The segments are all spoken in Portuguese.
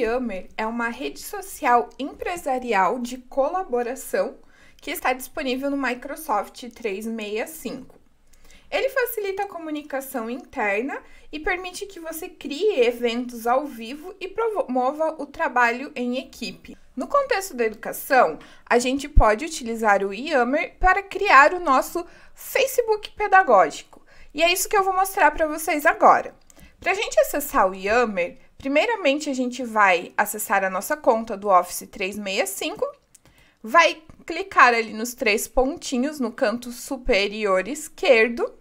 Yammer é uma rede social empresarial de colaboração que está disponível no Microsoft 365. Ele facilita a comunicação interna e permite que você crie eventos ao vivo e promova o trabalho em equipe. No contexto da educação, a gente pode utilizar o Yammer para criar o nosso Facebook pedagógico. E é isso que eu vou mostrar para vocês agora. Para a gente acessar o Yammer, Primeiramente, a gente vai acessar a nossa conta do Office 365, vai clicar ali nos três pontinhos no canto superior esquerdo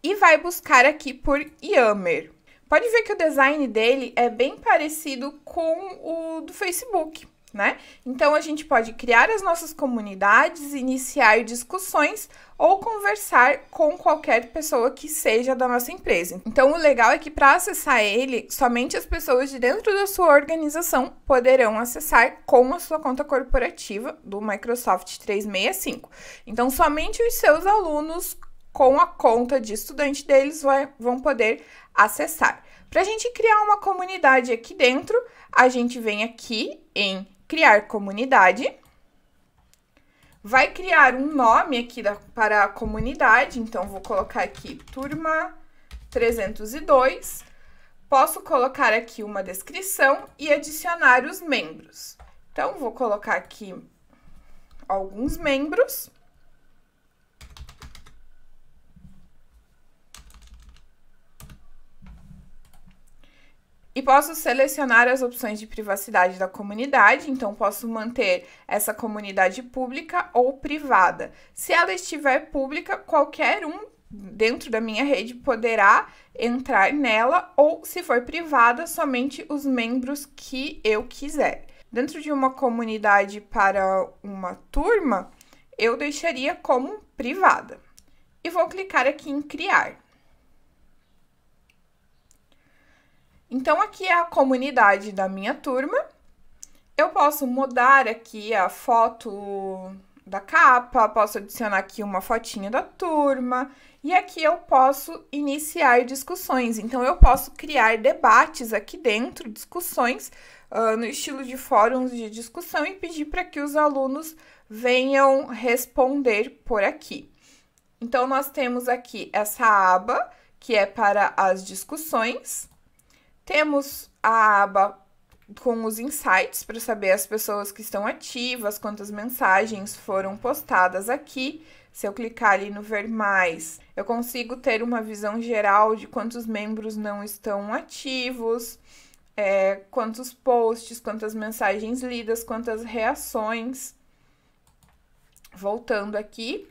e vai buscar aqui por Yammer. Pode ver que o design dele é bem parecido com o do Facebook né? Então a gente pode criar as nossas comunidades, iniciar discussões ou conversar com qualquer pessoa que seja da nossa empresa. Então o legal é que para acessar ele, somente as pessoas de dentro da sua organização poderão acessar com a sua conta corporativa do Microsoft 365. Então somente os seus alunos com a conta de estudante deles vai, vão poder acessar. Para a gente criar uma comunidade aqui dentro, a gente vem aqui em criar comunidade. Vai criar um nome aqui da, para a comunidade, então vou colocar aqui turma 302. Posso colocar aqui uma descrição e adicionar os membros. Então, vou colocar aqui alguns membros. E posso selecionar as opções de privacidade da comunidade, então posso manter essa comunidade pública ou privada. Se ela estiver pública, qualquer um dentro da minha rede poderá entrar nela, ou se for privada, somente os membros que eu quiser. Dentro de uma comunidade para uma turma, eu deixaria como privada. E vou clicar aqui em criar. Então, aqui é a comunidade da minha turma. Eu posso mudar aqui a foto da capa, posso adicionar aqui uma fotinha da turma. E aqui eu posso iniciar discussões. Então, eu posso criar debates aqui dentro, discussões, uh, no estilo de fóruns de discussão e pedir para que os alunos venham responder por aqui. Então, nós temos aqui essa aba, que é para as discussões. Temos a aba com os insights para saber as pessoas que estão ativas, quantas mensagens foram postadas aqui. Se eu clicar ali no ver mais, eu consigo ter uma visão geral de quantos membros não estão ativos, é, quantos posts, quantas mensagens lidas, quantas reações. Voltando aqui,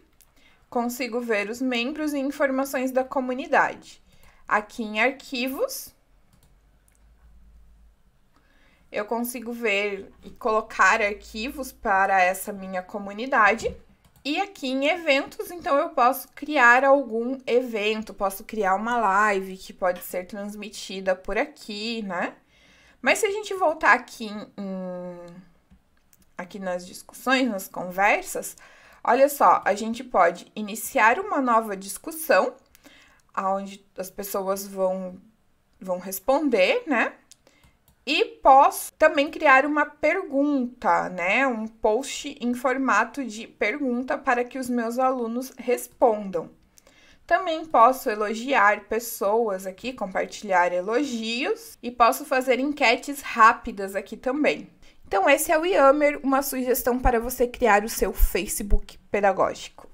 consigo ver os membros e informações da comunidade. Aqui em arquivos, eu consigo ver e colocar arquivos para essa minha comunidade. E aqui em eventos, então eu posso criar algum evento, posso criar uma live que pode ser transmitida por aqui, né? Mas se a gente voltar aqui em, em, aqui nas discussões, nas conversas, olha só, a gente pode iniciar uma nova discussão, onde as pessoas vão, vão responder, né? e posso também criar uma pergunta, né? Um post em formato de pergunta para que os meus alunos respondam. Também posso elogiar pessoas aqui, compartilhar elogios e posso fazer enquetes rápidas aqui também. Então, esse é o Yammer, uma sugestão para você criar o seu Facebook pedagógico.